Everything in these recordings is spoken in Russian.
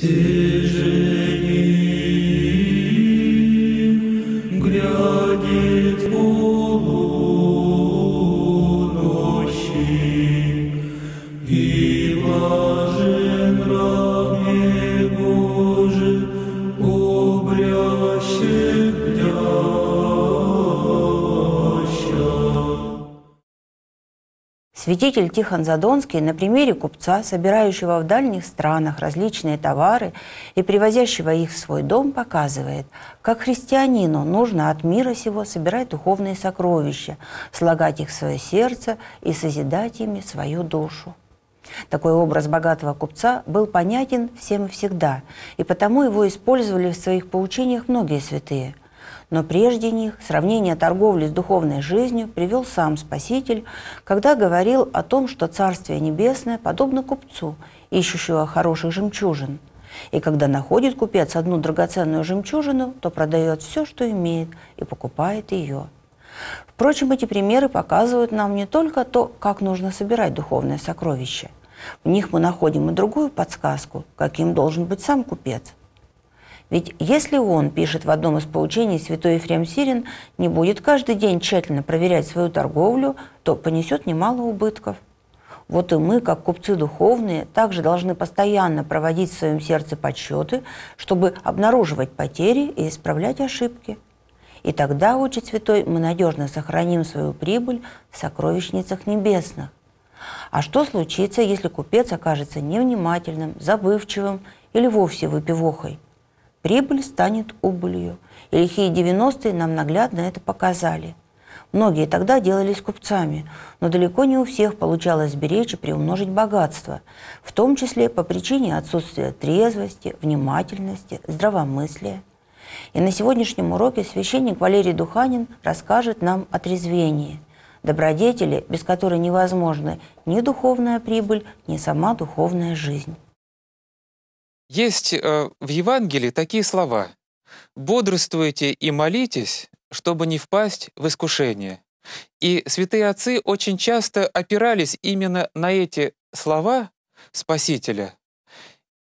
Ty Свидетель Тихон Задонский на примере купца, собирающего в дальних странах различные товары и привозящего их в свой дом, показывает, как христианину нужно от мира сего собирать духовные сокровища, слагать их в свое сердце и созидать ими свою душу. Такой образ богатого купца был понятен всем и всегда, и потому его использовали в своих поучениях многие святые – но прежде них сравнение торговли с духовной жизнью привел сам Спаситель, когда говорил о том, что Царствие Небесное подобно купцу, ищущего хороших жемчужин. И когда находит купец одну драгоценную жемчужину, то продает все, что имеет, и покупает ее. Впрочем, эти примеры показывают нам не только то, как нужно собирать духовное сокровище. В них мы находим и другую подсказку, каким должен быть сам купец. Ведь если он, пишет в одном из поучений святой Ефрем Сирин, не будет каждый день тщательно проверять свою торговлю, то понесет немало убытков. Вот и мы, как купцы духовные, также должны постоянно проводить в своем сердце подсчеты, чтобы обнаруживать потери и исправлять ошибки. И тогда, учит святой, мы надежно сохраним свою прибыль в сокровищницах небесных. А что случится, если купец окажется невнимательным, забывчивым или вовсе выпивохой – Прибыль станет убылью. И лихие 90-е нам наглядно это показали. Многие тогда делались купцами, но далеко не у всех получалось беречь и приумножить богатство, в том числе по причине отсутствия трезвости, внимательности, здравомыслия. И на сегодняшнем уроке священник Валерий Духанин расскажет нам о трезвении, добродетели, без которой невозможна ни духовная прибыль, ни сама духовная жизнь. Есть э, в Евангелии такие слова «бодрствуйте и молитесь, чтобы не впасть в искушение». И святые отцы очень часто опирались именно на эти слова Спасителя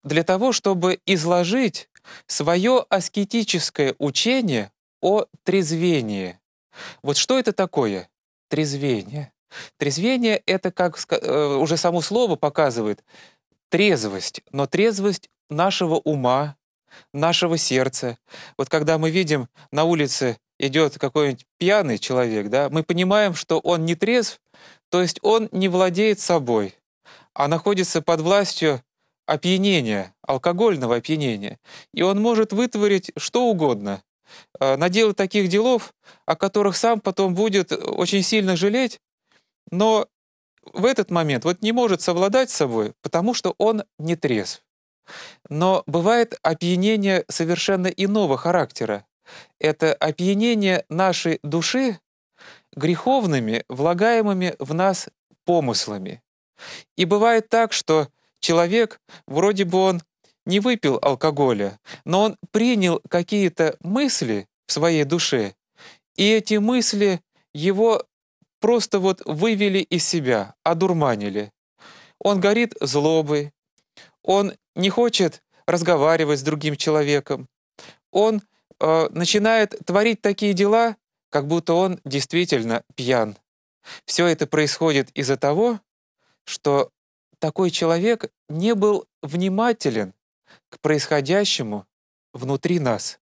для того, чтобы изложить свое аскетическое учение о трезвении. Вот что это такое? Трезвение. Трезвение — это, как э, уже само слово показывает, трезвость, но трезвость нашего ума, нашего сердца. Вот когда мы видим на улице идет какой-нибудь пьяный человек, да, мы понимаем, что он не трезв, то есть он не владеет собой, а находится под властью опьянения, алкогольного опьянения. И он может вытворить что угодно, э, наделать таких делов, о которых сам потом будет очень сильно жалеть, но в этот момент вот не может совладать с собой, потому что он не трезв. Но бывает опьянение совершенно иного характера. Это опьянение нашей души греховными, влагаемыми в нас помыслами. И бывает так, что человек, вроде бы он не выпил алкоголя, но он принял какие-то мысли в своей душе, и эти мысли его просто вот вывели из себя, одурманили. Он горит злобой, он не хочет разговаривать с другим человеком. Он э, начинает творить такие дела, как будто он действительно пьян. Все это происходит из-за того, что такой человек не был внимателен к происходящему внутри нас.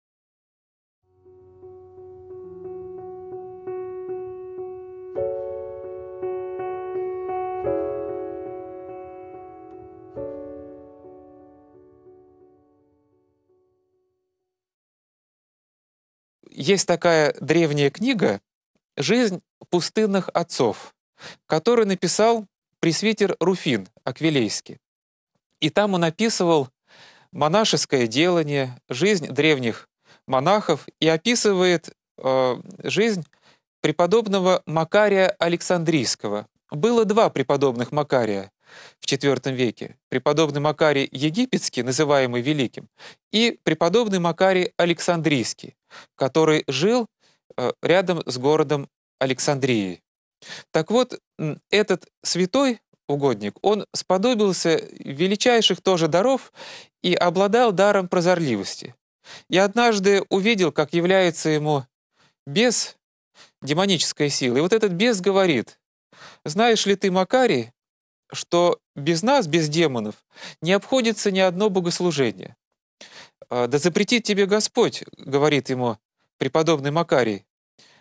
Есть такая древняя книга «Жизнь пустынных отцов», которую написал пресвитер Руфин Аквилейский. И там он описывал монашеское делание, жизнь древних монахов и описывает э, жизнь преподобного Макария Александрийского. Было два преподобных Макария в IV веке. Преподобный Макарий Египетский, называемый Великим, и преподобный Макарий Александрийский который жил э, рядом с городом Александрией. Так вот, этот святой угодник, он сподобился величайших тоже даров и обладал даром прозорливости. И однажды увидел, как является ему бес демонической силы. И вот этот бес говорит, «Знаешь ли ты, Макарий, что без нас, без демонов, не обходится ни одно богослужение?» «А, «Да запретит тебе Господь», — говорит ему преподобный Макарий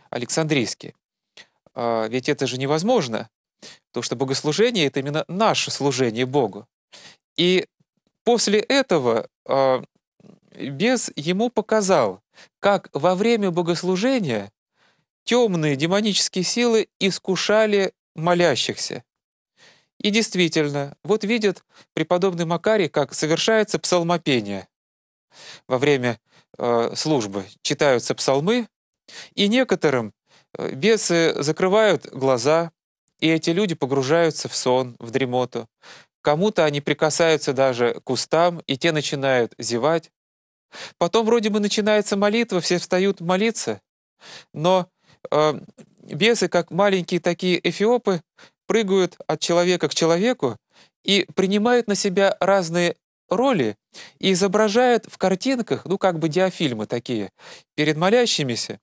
Александрийский. «А, Ведь это же невозможно, потому что богослужение — это именно наше служение Богу. И после этого а, бес ему показал, как во время богослужения темные демонические силы искушали молящихся. И действительно, вот видит преподобный Макарий, как совершается псалмопение во время э, службы читаются псалмы, и некоторым э, бесы закрывают глаза, и эти люди погружаются в сон, в дремоту. Кому-то они прикасаются даже к устам, и те начинают зевать. Потом вроде бы начинается молитва, все встают молиться, но э, бесы, как маленькие такие эфиопы, прыгают от человека к человеку и принимают на себя разные роли и изображают в картинках, ну как бы диафильмы такие, перед молящимися,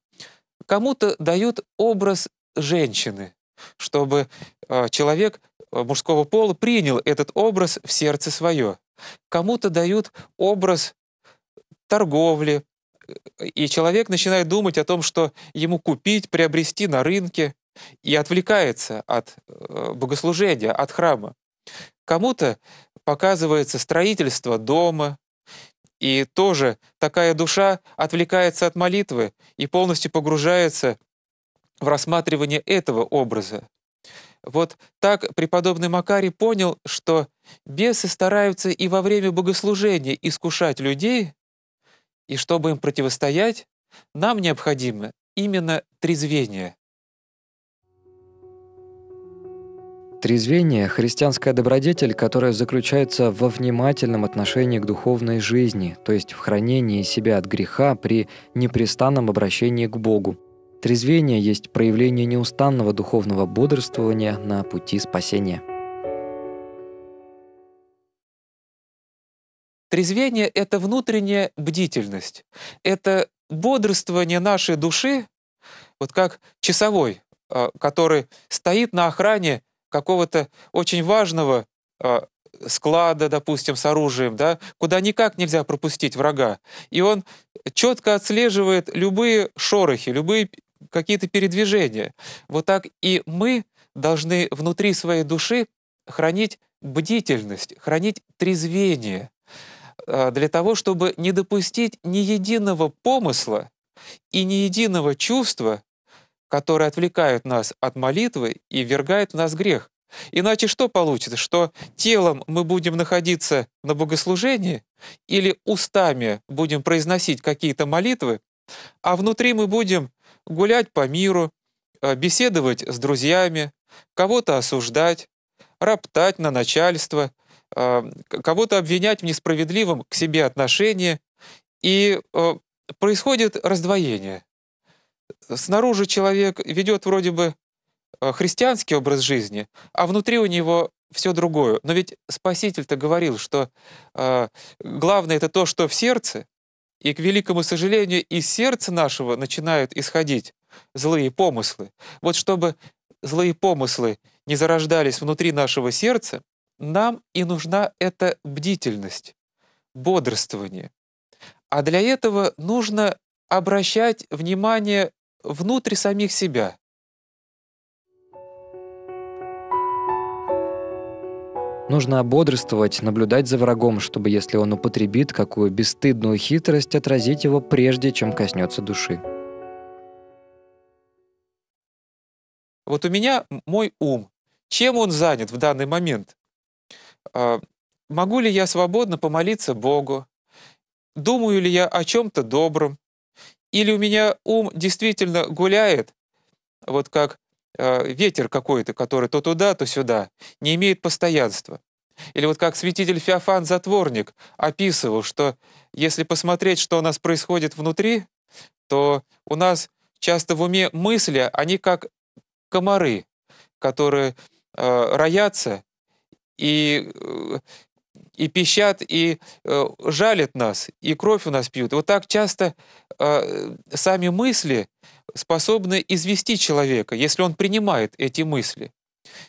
кому-то дают образ женщины, чтобы э, человек э, мужского пола принял этот образ в сердце свое. Кому-то дают образ торговли, и человек начинает думать о том, что ему купить, приобрести на рынке, и отвлекается от э, богослужения, от храма. Кому-то показывается строительство дома, и тоже такая душа отвлекается от молитвы и полностью погружается в рассматривание этого образа. Вот так преподобный Макарий понял, что бесы стараются и во время богослужения искушать людей, и чтобы им противостоять, нам необходимо именно трезвение. Трезвение – христианская добродетель, которая заключается во внимательном отношении к духовной жизни, то есть в хранении себя от греха при непрестанном обращении к Богу. Трезвение есть проявление неустанного духовного бодрствования на пути спасения. Трезвение – это внутренняя бдительность, это бодрствование нашей души, вот как часовой, а, который стоит на охране какого-то очень важного а, склада, допустим, с оружием, да, куда никак нельзя пропустить врага. И он четко отслеживает любые шорохи, любые какие-то передвижения. Вот так и мы должны внутри своей души хранить бдительность, хранить трезвение, а, для того, чтобы не допустить ни единого помысла и ни единого чувства, которые отвлекают нас от молитвы и ввергают в нас грех. Иначе что получится, что телом мы будем находиться на богослужении или устами будем произносить какие-то молитвы, а внутри мы будем гулять по миру, э, беседовать с друзьями, кого-то осуждать, роптать на начальство, э, кого-то обвинять в несправедливом к себе отношении, и э, происходит раздвоение. Снаружи человек ведет вроде бы э, христианский образ жизни, а внутри у него все другое. Но ведь Спаситель-то говорил, что э, главное это то, что в сердце, и, к великому сожалению, из сердца нашего начинают исходить злые помыслы. Вот чтобы злые помыслы не зарождались внутри нашего сердца, нам и нужна эта бдительность, бодрствование. А для этого нужно обращать внимание внутрь самих себя. Нужно ободрствовать, наблюдать за врагом, чтобы, если он употребит какую бесстыдную хитрость, отразить его прежде, чем коснется души. Вот у меня мой ум. Чем он занят в данный момент? А, могу ли я свободно помолиться Богу? Думаю ли я о чем-то добром? Или у меня ум действительно гуляет, вот как э, ветер какой-то, который то туда, то сюда, не имеет постоянства. Или вот как святитель Феофан Затворник описывал, что если посмотреть, что у нас происходит внутри, то у нас часто в уме мысли, они как комары, которые э, роятся и э, и пищат, и э, жалят нас, и кровь у нас пьют. вот так часто э, сами мысли способны извести человека, если он принимает эти мысли.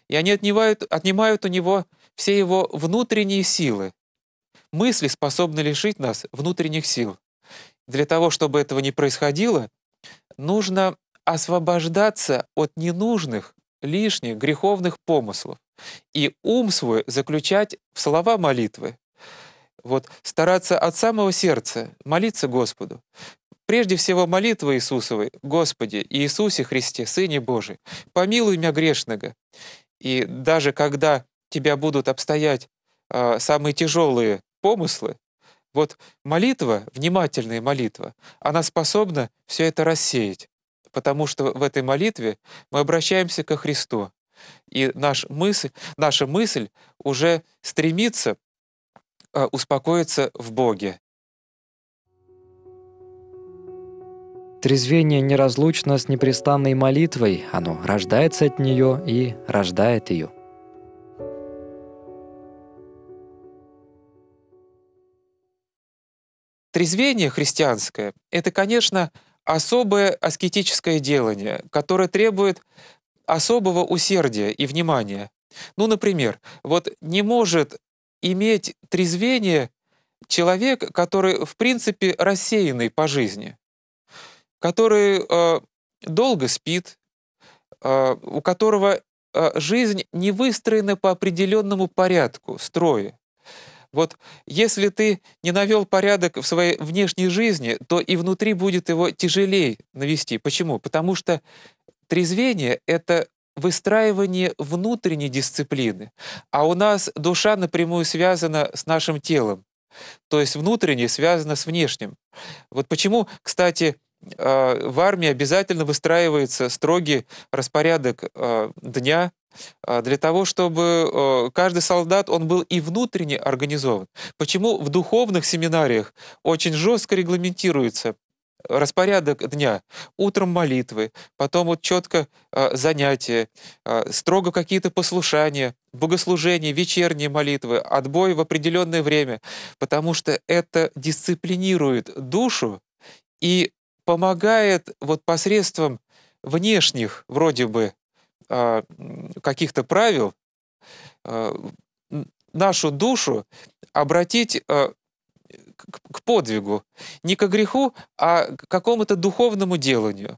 И они отнимают, отнимают у него все его внутренние силы. Мысли способны лишить нас внутренних сил. Для того, чтобы этого не происходило, нужно освобождаться от ненужных, лишних, греховных помыслов и ум свой заключать в слова молитвы. Вот стараться от самого сердца молиться Господу. Прежде всего молитва Иисусовой, Господи, Иисусе Христе, Сыне Божий, помилуй меня грешного. И даже когда тебя будут обстоять э, самые тяжелые помыслы, вот молитва, внимательная молитва, она способна все это рассеять, потому что в этой молитве мы обращаемся ко Христу, и наш мысль, наша мысль уже стремится э, успокоиться в Боге. Трезвение неразлучно с непрестанной молитвой, оно рождается от нее и рождает ее. Трезвение христианское – это, конечно, особое аскетическое делание, которое требует особого усердия и внимания. Ну, например, вот не может иметь трезвение человек, который, в принципе, рассеянный по жизни, который э, долго спит, э, у которого э, жизнь не выстроена по определенному порядку, строе. Вот если ты не навел порядок в своей внешней жизни, то и внутри будет его тяжелее навести. Почему? Потому что Трезвение — это выстраивание внутренней дисциплины, а у нас душа напрямую связана с нашим телом, то есть внутренне связано с внешним. Вот почему, кстати, а, в армии обязательно выстраивается строгий распорядок а, дня а, для того, чтобы каждый солдат, он был и внутренне организован. Почему в духовных семинариях очень жестко регламентируется распорядок дня. Утром молитвы, потом вот четко э, а, занятия, э, строго какие-то послушания, богослужения, вечерние молитвы, отбой в определенное время, потому что это дисциплинирует душу и помогает вот посредством внешних вроде бы э, каких-то правил э, нашу душу обратить к, к подвигу, не к греху, а к какому-то духовному деланию.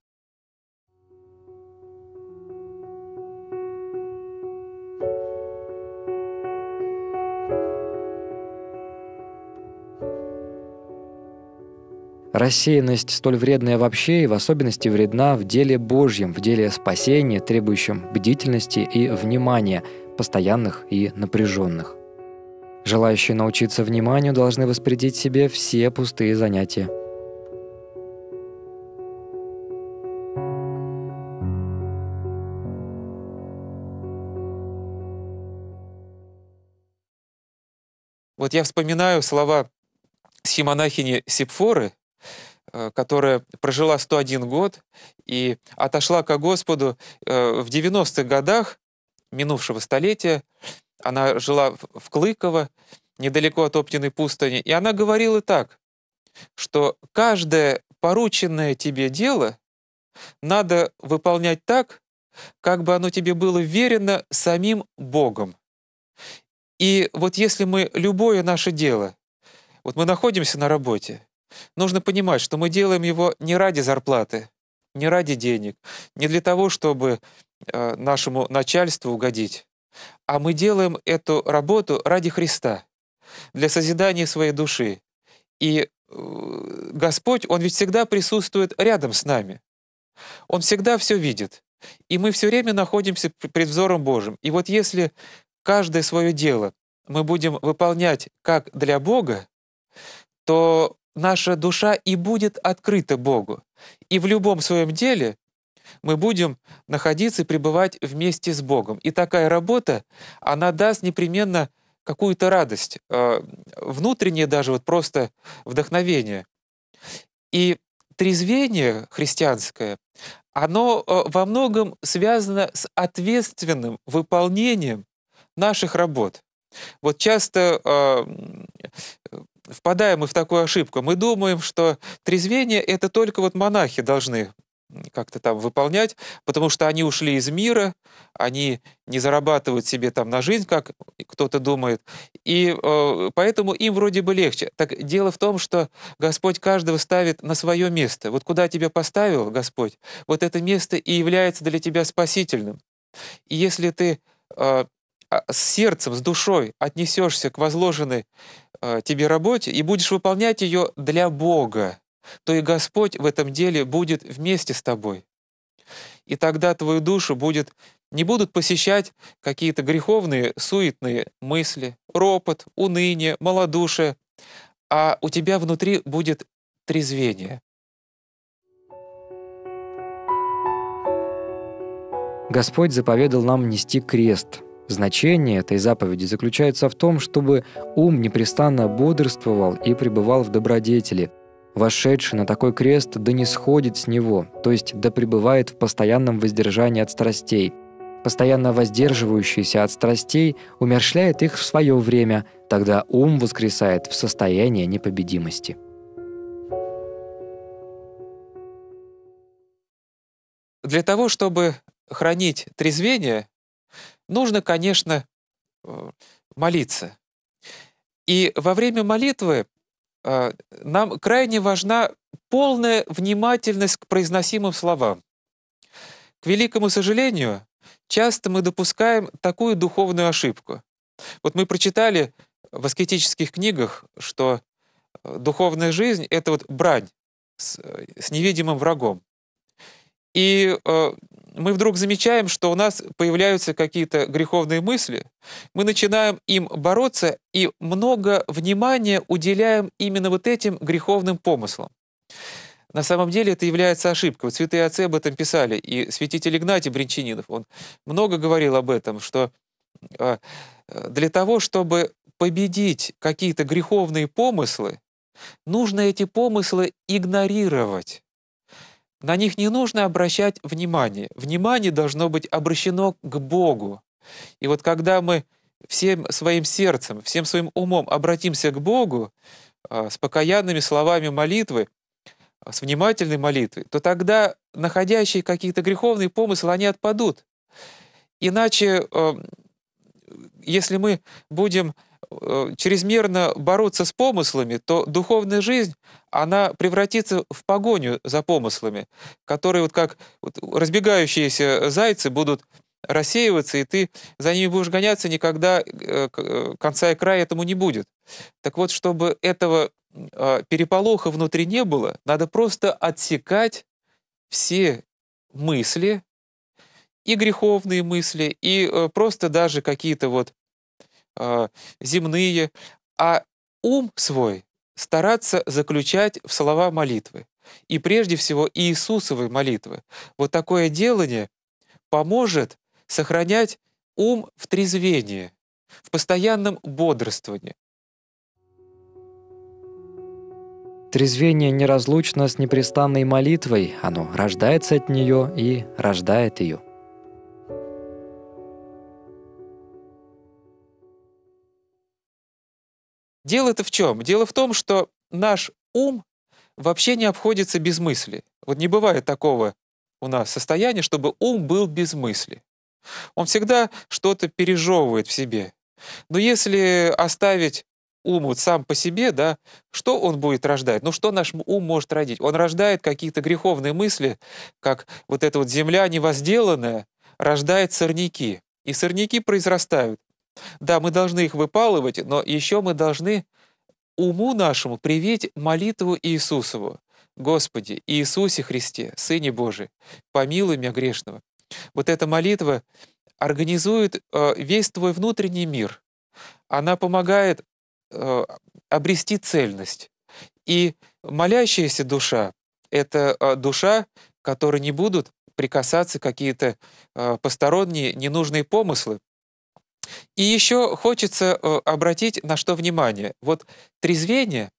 Рассеянность столь вредная вообще и в особенности вредна в деле Божьем, в деле спасения, требующем бдительности и внимания, постоянных и напряженных. Желающие научиться вниманию должны воспретить себе все пустые занятия. Вот я вспоминаю слова схимонахини Сипфоры, э, которая прожила 101 год и отошла ко Господу э, в 90-х годах минувшего столетия, она жила в Клыково, недалеко от Оптиной пустыни, и она говорила так, что каждое порученное тебе дело надо выполнять так, как бы оно тебе было верено самим Богом. И вот если мы любое наше дело, вот мы находимся на работе, нужно понимать, что мы делаем его не ради зарплаты, не ради денег, не для того, чтобы э, нашему начальству угодить, а мы делаем эту работу ради Христа, для созидания своей души. И э, Господь, Он ведь всегда присутствует рядом с нами. Он всегда все видит. И мы все время находимся пред взором Божьим. И вот если каждое свое дело мы будем выполнять как для Бога, то наша душа и будет открыта Богу. И в любом своем деле мы будем находиться и пребывать вместе с Богом. И такая работа, она даст непременно какую-то радость, э, внутреннее даже вот просто вдохновение. И трезвение христианское, оно э, во многом связано с ответственным выполнением наших работ. Вот часто э, впадаем мы в такую ошибку. Мы думаем, что трезвение — это только вот монахи должны как-то там выполнять, потому что они ушли из мира, они не зарабатывают себе там на жизнь, как кто-то думает, и э, поэтому им вроде бы легче. Так дело в том, что Господь каждого ставит на свое место. Вот куда тебя поставил Господь, вот это место и является для тебя спасительным. И если ты э, а, с сердцем, с душой отнесешься к возложенной э, тебе работе и будешь выполнять ее для Бога, то и Господь в этом деле будет вместе с тобой. И тогда твою душу будет, не будут посещать какие-то греховные, суетные мысли, ропот, уныние, малодушие, а у тебя внутри будет трезвение. Господь заповедал нам нести крест. Значение этой заповеди заключается в том, чтобы ум непрестанно бодрствовал и пребывал в добродетели – Вошедший на такой крест да не сходит с него, то есть да пребывает в постоянном воздержании от страстей. Постоянно воздерживающийся от страстей умершляет их в свое время, тогда ум воскресает в состояние непобедимости. Для того, чтобы хранить трезвение, нужно, конечно, э, молиться. И во время молитвы а, нам крайне важна полная внимательность к произносимым словам. К великому сожалению, часто мы допускаем такую духовную ошибку. Вот мы прочитали в аскетических книгах, что э, духовная жизнь — это вот брань с, э, с невидимым врагом. И э, мы вдруг замечаем, что у нас появляются какие-то греховные мысли, мы начинаем им бороться и много внимания уделяем именно вот этим греховным помыслам. На самом деле это является ошибкой. Вот святые отцы об этом писали, и святитель Игнатий Бринчанинов, он много говорил об этом, что э, для того, чтобы победить какие-то греховные помыслы, нужно эти помыслы игнорировать. На них не нужно обращать внимание. Внимание должно быть обращено к Богу. И вот когда мы всем своим сердцем, всем своим умом обратимся к Богу а, с покаянными словами молитвы, а, с внимательной молитвой, то тогда находящие какие-то греховные помыслы, они отпадут. Иначе, а, если мы будем Э, чрезмерно бороться с помыслами, то духовная жизнь, она превратится в погоню за помыслами, которые вот как вот разбегающиеся зайцы будут рассеиваться, и ты за ними будешь гоняться, никогда э, э, конца и края этому не будет. Так вот, чтобы этого переполоха внутри не было, надо просто отсекать все мысли, и греховные мысли, и просто даже какие-то вот а, земные, а ум свой стараться заключать в слова молитвы. И прежде всего Иисусовой молитвы. Вот такое делание поможет сохранять ум в трезвении, в постоянном бодрствовании. Трезвение неразлучно с непрестанной молитвой, оно рождается от нее и рождает ее. Дело-то в чем? Дело в том, что наш ум вообще не обходится без мысли. Вот не бывает такого у нас состояния, чтобы ум был без мысли. Он всегда что-то пережевывает в себе. Но если оставить ум вот сам по себе, да, что он будет рождать? Ну, что наш ум может родить? Он рождает какие-то греховные мысли, как вот эта вот земля невозделанная рождает сорняки. И сорняки произрастают. Да, мы должны их выпалывать, но еще мы должны уму нашему привить молитву Иисусову. «Господи, Иисусе Христе, Сыне Божий, помилуй меня грешного». Вот эта молитва организует э, весь твой внутренний мир. Она помогает э, обрести цельность. И молящаяся душа — это э, душа, которой не будут прикасаться какие-то посторонние ненужные помыслы, и еще хочется э, обратить на что внимание. Вот трезвение,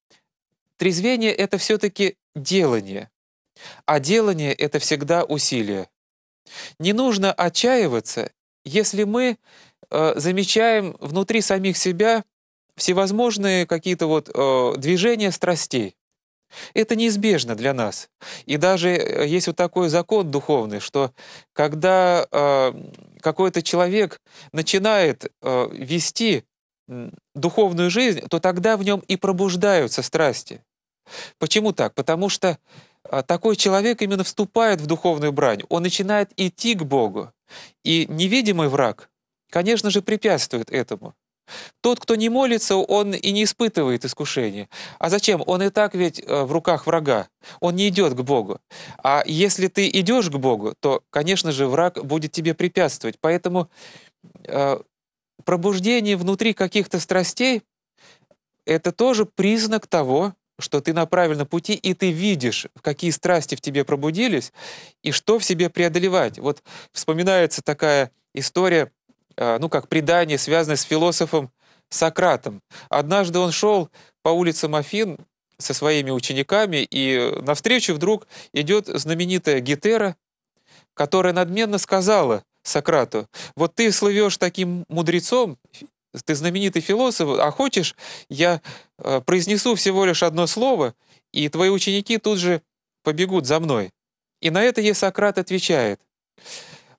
трезвение — это все-таки делание, а делание — это всегда усилие. Не нужно отчаиваться, если мы э, замечаем внутри самих себя всевозможные какие-то вот э, движения страстей. Это неизбежно для нас. И даже э, есть вот такой закон духовный, что когда э, какой-то человек начинает э, вести духовную жизнь, то тогда в нем и пробуждаются страсти. Почему так? Потому что э, такой человек именно вступает в духовную брань, он начинает идти к Богу. И невидимый враг, конечно же, препятствует этому. Тот, кто не молится, он и не испытывает искушения. А зачем? Он и так ведь э, в руках врага. Он не идет к Богу. А если ты идешь к Богу, то, конечно же, враг будет тебе препятствовать. Поэтому э, пробуждение внутри каких-то страстей — это тоже признак того, что ты на правильном пути, и ты видишь, какие страсти в тебе пробудились, и что в себе преодолевать. Вот вспоминается такая история — а, ну, как предание, связанное с философом Сократом. Однажды он шел по улицам Афин со своими учениками, и навстречу вдруг идет знаменитая Гетера, которая надменно сказала Сократу, «Вот ты словешь таким мудрецом, ты знаменитый философ, а хочешь, я а, произнесу всего лишь одно слово, и твои ученики тут же побегут за мной». И на это ей Сократ отвечает –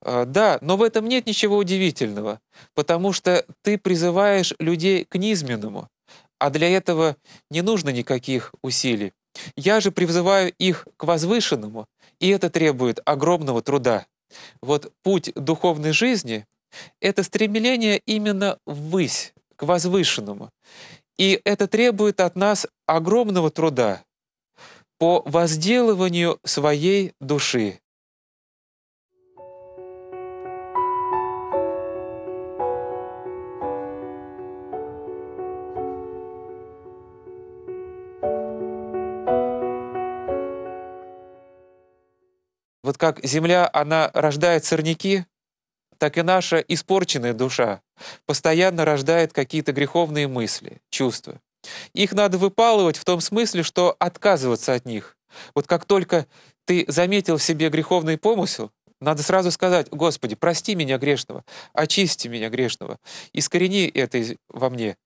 а, да, но в этом нет ничего удивительного, потому что ты призываешь людей к низменному, а для этого не нужно никаких усилий. Я же призываю их к возвышенному, и это требует огромного труда. Вот путь духовной жизни — это стремление именно ввысь, к возвышенному. И это требует от нас огромного труда по возделыванию своей души, вот как земля, она рождает сорняки, так и наша испорченная душа постоянно рождает какие-то греховные мысли, чувства. Их надо выпалывать в том смысле, что отказываться от них. Вот как только ты заметил в себе греховный помысел, надо сразу сказать, «Господи, прости меня грешного, очисти меня грешного, искорени это во мне».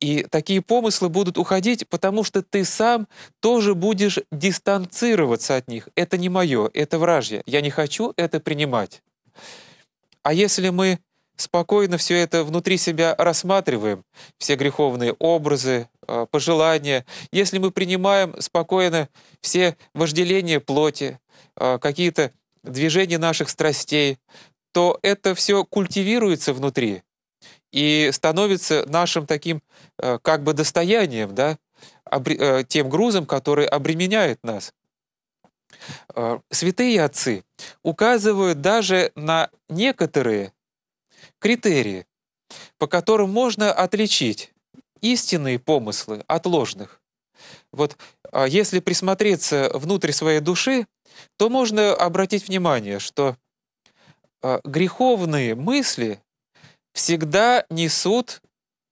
И такие помыслы будут уходить, потому что ты сам тоже будешь дистанцироваться от них. Это не мое, это вражье. Я не хочу это принимать. А если мы спокойно все это внутри себя рассматриваем, все греховные образы, э, пожелания, если мы принимаем спокойно все вожделения плоти, э, какие-то движения наших страстей, то это все культивируется внутри, и становится нашим таким э, как бы достоянием, да, э, тем грузом, который обременяет нас. Э, святые отцы указывают даже на некоторые критерии, по которым можно отличить истинные помыслы от ложных. Вот а если присмотреться внутрь своей души, то можно обратить внимание, что греховные мысли всегда несут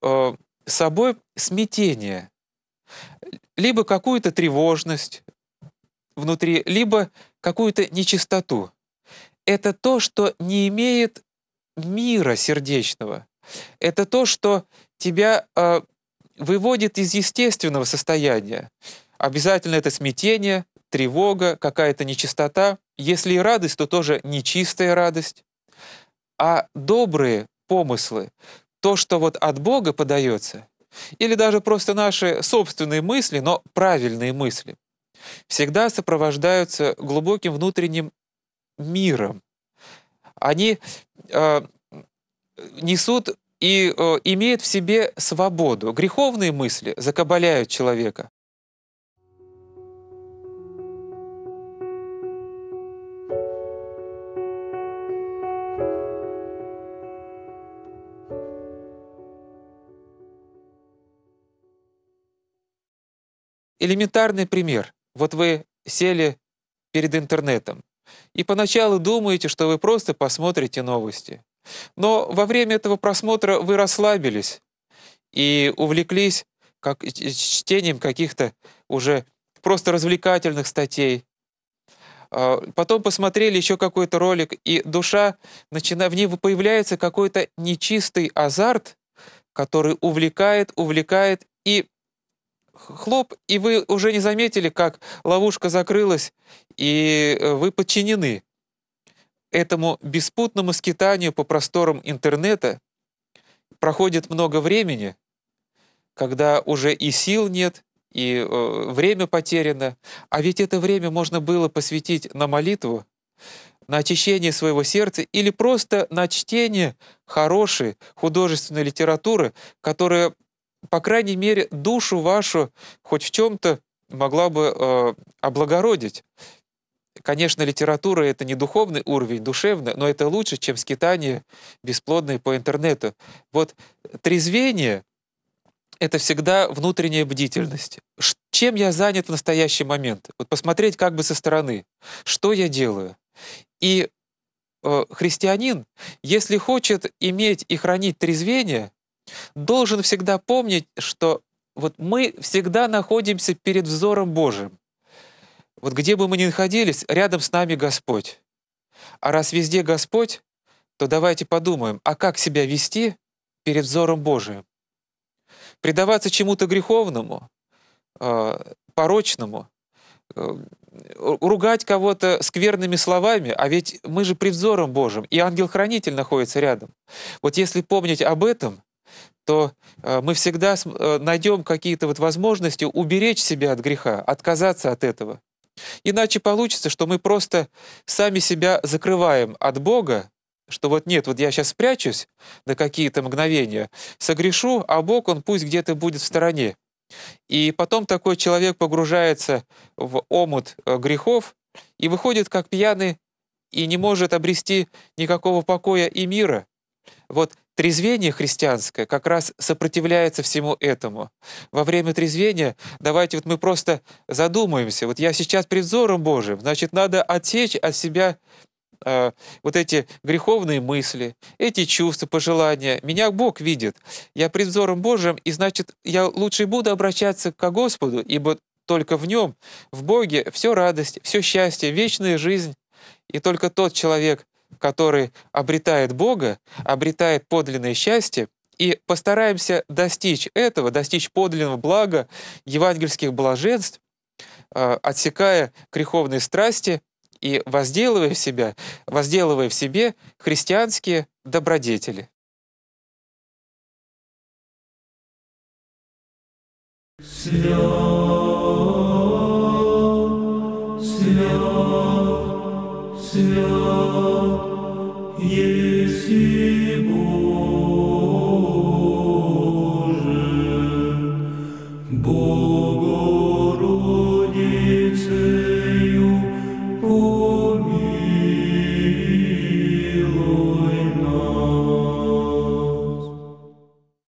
э, собой смятение, либо какую-то тревожность внутри, либо какую-то нечистоту. Это то, что не имеет мира сердечного. Это то, что тебя э, выводит из естественного состояния. Обязательно это смятение, тревога, какая-то нечистота. Если и радость, то тоже нечистая радость. А добрые, помыслы, то, что вот от Бога подается, или даже просто наши собственные мысли, но правильные мысли, всегда сопровождаются глубоким внутренним миром. Они э, несут и э, имеют в себе свободу. Греховные мысли закабаляют человека, Элементарный пример. Вот вы сели перед интернетом и поначалу думаете, что вы просто посмотрите новости. Но во время этого просмотра вы расслабились и увлеклись как, чтением каких-то уже просто развлекательных статей. А, потом посмотрели еще какой-то ролик, и душа, начина, в ней появляется какой-то нечистый азарт, который увлекает, увлекает, и хлоп, и вы уже не заметили, как ловушка закрылась, и э, вы подчинены этому беспутному скитанию по просторам интернета. Проходит много времени, когда уже и сил нет, и э, время потеряно. А ведь это время можно было посвятить на молитву, на очищение своего сердца или просто на чтение хорошей художественной литературы, которая по крайней мере, душу вашу хоть в чем-то могла бы э, облагородить. Конечно, литература — это не духовный уровень, душевный, но это лучше, чем скитание бесплодное по интернету. Вот трезвение — это всегда внутренняя бдительность. Чем я занят в настоящий момент? Вот посмотреть как бы со стороны, что я делаю. И э, христианин, если хочет иметь и хранить трезвение, должен всегда помнить, что вот мы всегда находимся перед взором Божьим. Вот где бы мы ни находились, рядом с нами Господь. А раз везде Господь, то давайте подумаем, а как себя вести перед взором Божиим? Предаваться чему-то греховному, а, порочному, э, ругать кого-то скверными словами, а ведь мы же пред взором Божьим, и ангел-хранитель находится рядом. Вот если помнить об этом, то э, мы всегда э, найдем какие-то вот возможности уберечь себя от греха, отказаться от этого. Иначе получится, что мы просто сами себя закрываем от Бога, что вот нет, вот я сейчас спрячусь на какие-то мгновения, согрешу, а Бог, он пусть где-то будет в стороне. И потом такой человек погружается в омут э, грехов и выходит как пьяный и не может обрести никакого покоя и мира. Вот Трезвение христианское как раз сопротивляется всему этому. Во время трезвения давайте вот мы просто задумаемся. Вот я сейчас пред взором Божиим, значит, надо отсечь от себя э, вот эти греховные мысли, эти чувства, пожелания. Меня Бог видит. Я пред взором Божиим, и значит, я лучше буду обращаться к Господу, ибо только в Нем, в Боге, все радость, все счастье, вечная жизнь. И только тот человек, который обретает Бога, обретает подлинное счастье, и постараемся достичь этого, достичь подлинного блага евангельских блаженств, э, отсекая греховные страсти и возделывая в себя, возделывая в себе христианские добродетели. Слёв, слёв. tu